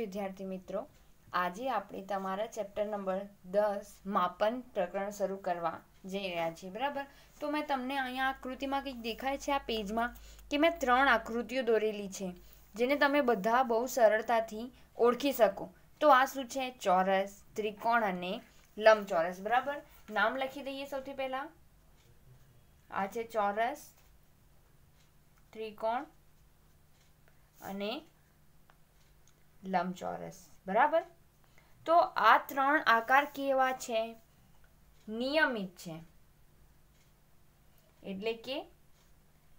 વિદ્યાર્થી મિત્રો આજે આપણે તમારા ચેપ્ટર નંબર દસ માપન પ્રકરણ શરૂ કરવા જઈ રહ્યા છીએ બરાબર તો મેં તમને અહીંયા આકૃતિમાં કંઈક દેખાય છે આ પેજમાં કે મેં ત્રણ આકૃતિઓ દોરેલી છે જેને તમે બધા બહુ સરળતાથી ઓળખી શકો તો આ શું છે ચોરસ ત્રિકોણ અને લંબચોરસ બરાબર નામ લખી દઈએ સૌથી પહેલાં આ છે ચોરસ ત્રિકોણ અને લંબચોરસ બરાબર તો આ ત્રણ આકાર કેવા છે નિયમિત છે એટલે કે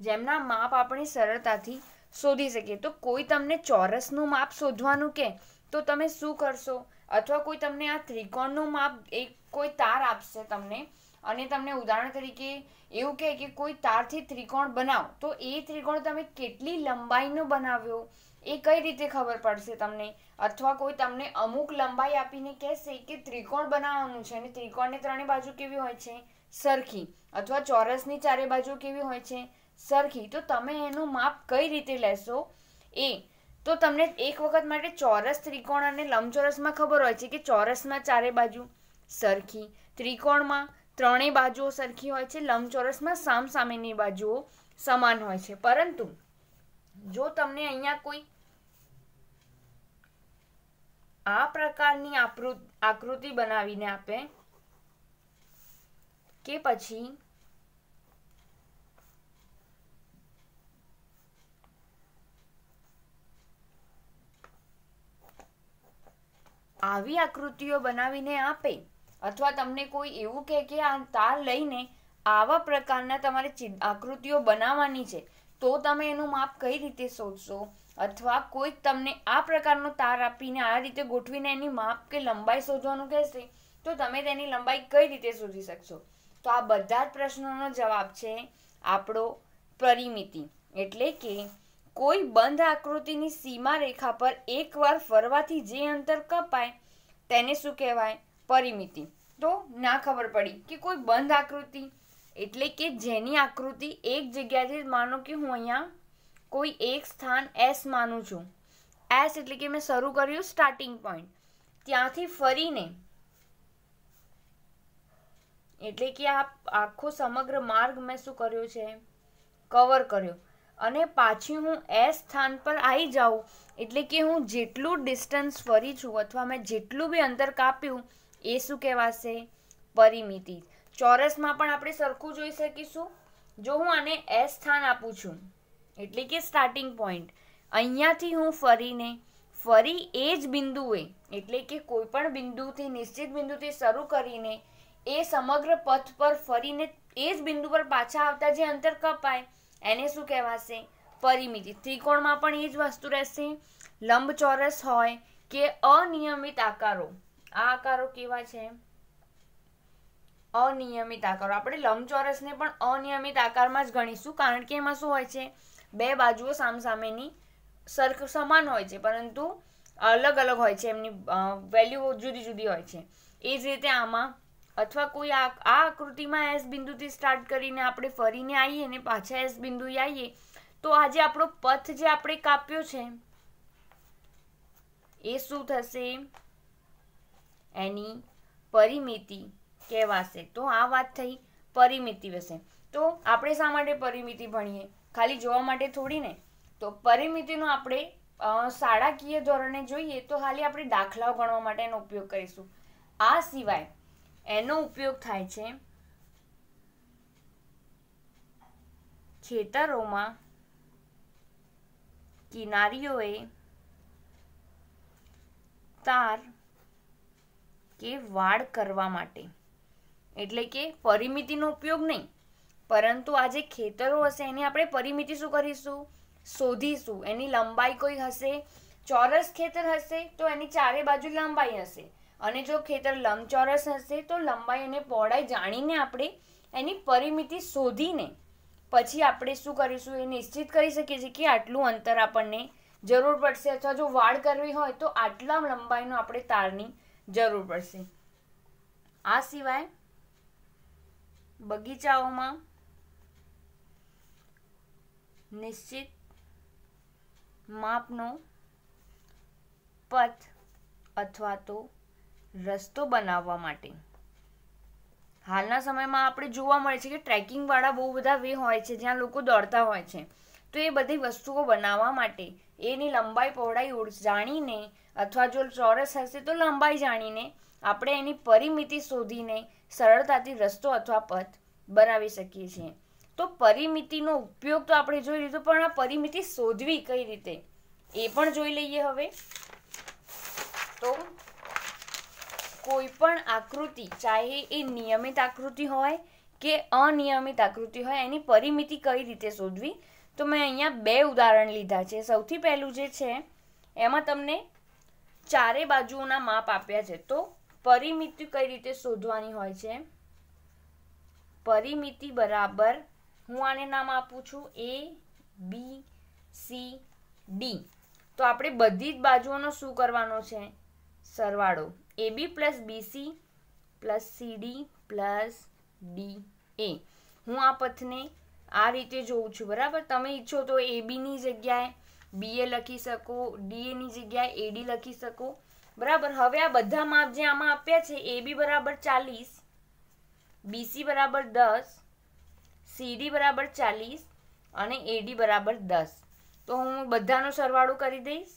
જેમના માપ આપણે સરળતાથી શોધી શકીએ તો કોઈ તમને ચોરસનું માપ શોધવાનું કે તો તમે શું કરશો અથવા કોઈ તમને આ ત્રિકોણનું માપ એક કોઈ તાર આપશે તમને અને તમને ઉદાહરણ તરીકે એવું કહે કે કોઈ તારથી ત્રિકોણ બનાવો તો એ ત્રિકોણ તમે કેટલી લંબાઈનો બનાવ્યો એ કઈ રીતે ખબર પડશે તમને અથવા કોઈ તમને અમુક લંબાઈ આપીને કહેશે કે ત્રિકોણ બનાવવાનું છે અને ત્રિકોણની ત્રણે બાજુ કેવી હોય છે સરખી અથવા ચોરસની ચારે બાજુ કેવી હોય છે સરખી તો તમે એનું માપ કઈ રીતે લેશો એ તો તમને એક વખત માટે ચોરસ ત્રિકોણ અને લંબચોરસમાં ખબર હોય છે કે ચોરસમાં ચારે બાજુ સરખી ત્રિકોણમાં ત્રણેય બાજુઓ સરખી હોય છે લંબચોરસમાં સામ સામેની બાજુઓ સમાન હોય છે પરંતુ જો તમને અહીંયા કોઈ આ પ્રકારની આકૃતિ બનાવીને આપે કે પછી આવી આકૃતિઓ બનાવીને આપે અથવા તમને કોઈ એવું કહે કે આ તાર લઈને આવા પ્રકારના તમારે આકૃતિઓ બનાવવાની છે તો તમે એનું માપ કઈ રીતે શોધશો અથવા કોઈક તમને આ પ્રકારનો તાર આપીને આ રીતે ગોઠવીને એની માપ કે લંબાઈ શોધવાનું કહેશે તો તમે તેની લંબાઈ કઈ રીતે શોધી શકશો તો આ બધા જ પ્રશ્નોનો જવાબ છે આપણો પરિમિતિ એટલે કે કોઈ બંધ આકૃતિની સીમા રેખા પર એકવાર ફરવાથી જે અંતર કપાય તેને શું કહેવાય પરિમિતિ તો ના ખબર પડી કે કોઈ બંધ આકૃતિ એટલે કે જેની આકૃતિ એક જગ્યાથી માનો કે હું અહીંયા કોઈ એક સ્થાન એસ માનું છું એસ એટલે કે મેં શરૂ કર્યું સ્ટાર્ટિંગ પોઈન્ટ ત્યાંથી ફરીને એટલે કે આ આખો સમગ્ર માર્ગ મેં શું કર્યો છે કવર કર્યો અને પાછી હું એસ સ્થાન પર આવી જાઉં એટલે કે હું જેટલું ડિસ્ટન્સ ફરી છું અથવા મેં જેટલું બી અંતર કાપ્યું એ શું કહેવાશે પરિમિતિ ચોરસમાં પણ આપણે સરખું જોઈ શકીશું જો હું આને એસ સ્થાન આપું છું એટલે કે સ્ટાર્ટિંગ પોઈન્ટ અહીંયાથી હું ફરીને ફરી એ જ બિંદુએ એટલે કે કોઈપણ બિંદુથી નિશ્ચિત બિંદુથી શરૂ કરીને એ સમગ્ર પથ પર ફરીને એ જ બિંદુ પર પાછા આવતા જે અંતર કપાય એને શું કહેવાશે પરિમિતિ ત્રિકોણમાં પણ એ જ વસ્તુ રહેશે લંબચોરસ હોય કે અનિયમિત આકારો આ આકારો કેવા છે અનિયમિત આકારો આપણે લંબચોરસને પણ અનિયમિત આકારમાં જ ગણીશું કારણ કે એમાં શું હોય છે બે બાજુઓ સામસામેની સરખ સમાન હોય છે પરંતુ અલગ અલગ હોય છે એમની વેલ્યુ જુદી જુદી હોય છે એ જ રીતે આમાં અથવા કોઈ આ આ આકૃતિમાં એસ બિંદુથી સ્ટાર્ટ કરીને આપણે ફરીને આવીએ ને પાછા એસ બિંદુએ આવીએ તો આજે આપણો પથ જે આપણે કાપ્યો છે એ શું થશે એની પરિમિતિ કહેવાશે તો આ વાત થઈ પરિમિતિ વિશે તો આપણે શા માટે પરિમિતિ ભણીએ ખાલી જોવા માટે થોડી ને તો પરિમિતિનો આપણે શાળાકીય ધોરણે જોઈએ તો ખાલી આપણે દાખલાઓ ગણવા માટે એનો ઉપયોગ કરીશું આ સિવાય એનો ઉપયોગ થાય છે ખેતરોમાં કિનારીઓએ તાર કે વાળ કરવા માટે એટલે કે પરિમિતિનો ઉપયોગ નહીં પરંતુ આ જે ખેતરો હશે એની આપણે પરિમિતિ શું કરીશું શોધીશું એની લંબાઈ કોઈ હશે ચોરસ ખેતર હશે તો એની ચારે બાજુ લંબાઈ હશે અને જો ખેતર લંબચોરસ હશે તો લંબાઈ અને પહોળાઈ જાણીને આપણે એની પરિમિતિ શોધીને પછી આપણે શું કરીશું એ નિશ્ચિત કરી શકીએ છીએ કે આટલું અંતર આપણને જરૂર પડશે અથવા જો વાળ કરવી હોય તો આટલા લંબાઈનો આપણે તારની જરૂર પડશે આ સિવાય બગીચાઓમાં નિશ્ચિત માપનો પથ અથવા તો રસ્તો બનાવવા માટે હાલના સમયમાં આપણે જોવા મળે છે કે ટ્રેકિંગવાળા બહુ બધા વે હોય છે જ્યાં લોકો દોડતા હોય છે તો એ બધી વસ્તુઓ બનાવવા માટે એની લંબાઈ પહોળાઈ જાણીને અથવા જો ચોરસ હશે તો લંબાઈ જાણીને આપણે એની પરિમિતિ શોધીને સરળતાથી રસ્તો અથવા પથ બનાવી શકીએ છીએ તો પરિમિતિનો ઉપયોગ તો આપણે જોઈ લીધો પણ આ પરિમિતિ શોધવી કઈ રીતે એ પણ જોઈ લઈએ હવે તો કોઈ પણ આકૃતિ ચાહે એ નિયમિત આકૃતિ હોય કે અનિયમિત આકૃતિ હોય એની પરિમિતિ કઈ રીતે શોધવી તો મેં અહીંયા બે ઉદાહરણ લીધા છે સૌથી પહેલું જે છે એમાં તમને ચારે બાજુઓના માપ આપ્યા છે તો પરિમિતિ કઈ રીતે શોધવાની હોય છે પરિમિતિ બરાબર હું આને નામ આપું છું એ બી સી ડી તો આપણે બધી જ બાજુઓનો શું કરવાનો છે સરવાળો A B plus BC plus CD plus D એ હું આ પથને આ રીતે જોઉં છું બરાબર તમે ઈચ્છો તો એબીની જગ્યાએ બીએ લખી શકો ડીએની જગ્યાએ એડી લખી શકો બરાબર હવે આ બધા માપ જે આમાં આપ્યા છે એબી બરાબર ચાલીસ બીસી બરાબર દસ સીડી બરાબર ચાલીસ અને એડી બરાબર દસ તો હું બધાનો સરવાળો કરી દઈશ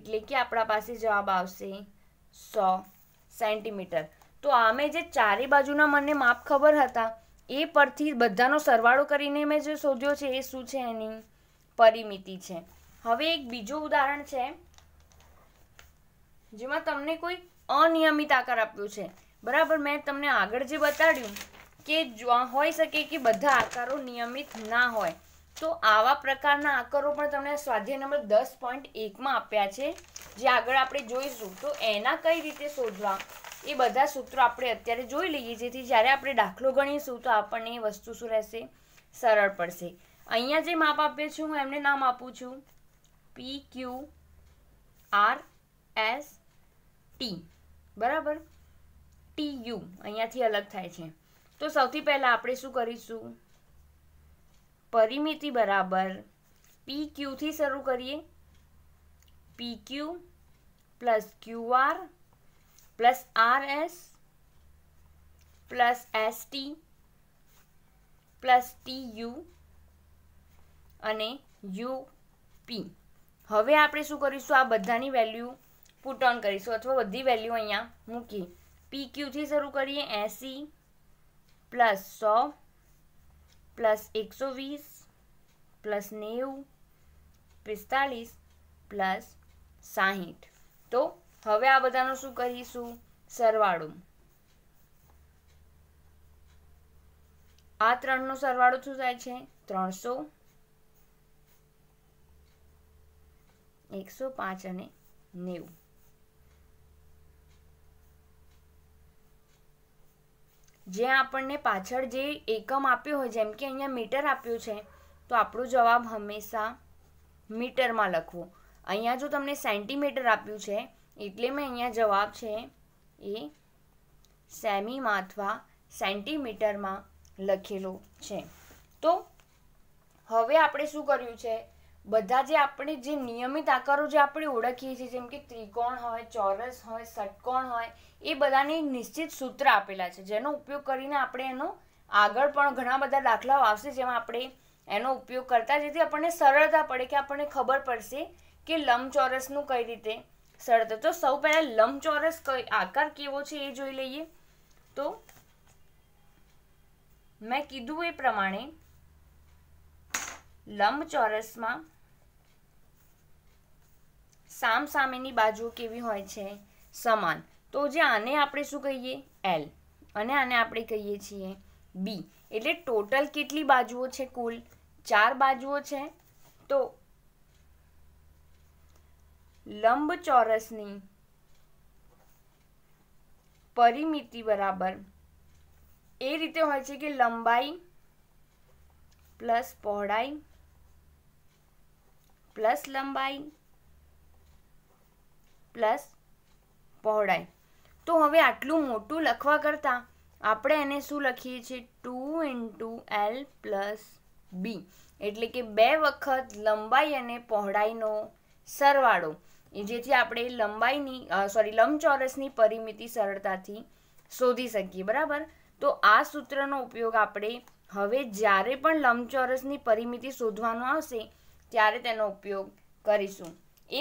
એટલે કે આપણા પાસે જવાબ આવશે સો સેન્ટીમીટર તો આમે જે ચારે બાજુના મને માપ ખબર હતા એ પરથી બધાનો સરવાળો કરીને મેં જે શોધ્યો છે એ શું છે એની પરિમિતિ છે હવે એક બીજું ઉદાહરણ છે જેમાં તમને કોઈ અનિયમિત આકાર આપ્યો છે બરાબર મેં તમને આગળ જે બતાડ્યું કે હોઈ શકે કે બધા આકારો નિયમિત ના હોય તો આવા પ્રકારના આકારો પણ તમને સ્વાધ્યાય નંબર દસ પોઈન્ટ એકમાં આપ્યા છે જે આગળ આપણે જોઈશું તો એના કઈ રીતે શોધવા એ બધા સૂત્રો આપણે અત્યારે જોઈ લઈએ જેથી જ્યારે આપણે દાખલો ગણીશું તો આપણને એ વસ્તુ શું રહેશે સરળ પડશે અહીંયા જે માપ આપીએ છે હું એમને નામ આપું છું P Q R S T બરાબર ટી યુ અહીંયાથી અલગ થાય છે તો સૌથી પહેલાં આપણે શું કરીશું પરિમિતિ બરાબર પી ક્યુથી શરૂ કરીએ P Q plus Q R plus R S plus S T plus T U અને યુ પી હવે આપણે શું કરીશું આ બધાની વેલ્યુ પુટ ઓન કરીશું અથવા બધી વેલ્યુ અહીંયા મૂકી પી ક્યુથી શરૂ કરીએ એંસી પ્લસ સો પ્લસ એકસો વીસ પ્લસ નેવું પિસ્તાલીસ પ્લસ સાહીઠ તો હવે આ બધાનો શું કરીશું સરવાળો આ ત્રણનો સરવાળો શું થાય છે ત્રણસો એકસો પાંચ અને નેવું જે આપણને પાછળ જે એકમ આપ્યો હોય જેમ કે અહીંયા મીટર આપ્યું છે તો આપણો જવાબ હંમેશા મીટરમાં લખવો અહીંયા જો તમને સેન્ટીમીટર આપ્યું છે એટલે મેં અહીંયા જવાબ છે એ સેમીમાં અથવા સેન્ટીમીટરમાં લખેલું છે તો હવે આપણે શું કર્યું છે બધા જે આપણે જે નિયમિત આકારો જે આપણે ઓળખીએ છીએ જેમ કે ત્રિકોણ હોય ચોરસ હોય ષટકોણ હોય એ બધાને નિશ્ચિત સૂત્ર આપેલા છે જેનો ઉપયોગ કરીને આપણે એનો આગળ પણ ઘણા બધા દાખલાઓ આવશે જેમાં આપણે એનો ઉપયોગ કરતા જેથી આપણને સરળતા પડે કે આપણને ખબર પડશે કે લંબચોરસનું કઈ રીતે સળતર તો સૌ પહેલા લંબચોરસ આકાર કેવો છે એ જોઈ લઈએ તો મેં કીધું એ પ્રમાણે લંબચોરસમાં સામસામેની બાજુ કેવી હોય છે સમાન તો જે આને આપણે શું કહીએ એલ અને આને આપણે કહીએ છીએ બી એટલે ટોટલ કેટલી બાજુઓ છે કુલ ચાર બાજુઓ છે તો લંબ ચોરસની પરિમિતિ બરાબર એ રીતે હોય છે કે લંબાઈ પ્લસ પહોળાઈ પ્લસ લંબાઈ પ્લસ પહોળાઈ તો હવે આટલું મોટું લખવા કરતાં આપણે એને શું લખીએ છીએ two into L plus B એટલે કે બે વખત લંબાઈ અને પહોળાઈનો સરવાળો જેથી આપણે લંબાઈની સોરી લંબચોરસની પરિમિતિ સરળતાથી શોધી શકીએ બરાબર તો આ સૂત્રનો ઉપયોગ આપણે હવે જ્યારે પણ લંબચોરસની પરિમિતિ શોધવાનો આવશે ત્યારે તેનો ઉપયોગ કરીશું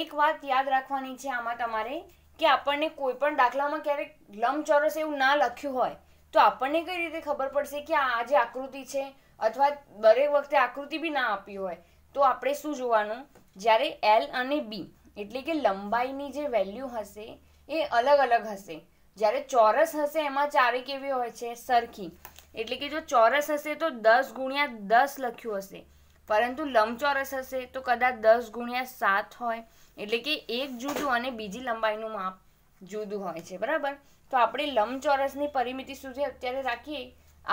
એક વાત યાદ રાખવાની છે આમાં તમારે કે આપણને કોઈ પણ દાખલામાં ક્યારેક લંબચોરસ એવું ના લખ્યું હોય તો આપણને કઈ રીતે ખબર પડશે કે આ જે આકૃતિ છે અથવા દરેક વખતે આકૃતિ બી ના આપી હોય તો આપણે શું જોવાનું જ્યારે એલ અને બી એટલે કે લંબાઈની જે વેલ્યુ હશે એ અલગ અલગ હશે જ્યારે ચોરસ હશે એમાં ચારે કેવી હોય છે સરખી એટલે કે જો ચોરસ હશે તો દસ ગુણ્યા દસ લખ્યું હશે પરંતુ લંબચોરસ હશે તો કદાચ દસ ગુણ્યા સાત હોય એટલે કે એક જુદું અને બીજી લંબાઈનું માપ જુદું હોય છે બરાબર તો આપણે લંબચોરસની પરિમિતિ સુધી અત્યારે રાખીએ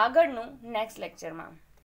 આગળનું નેક્સ્ટ લેક્ચરમાં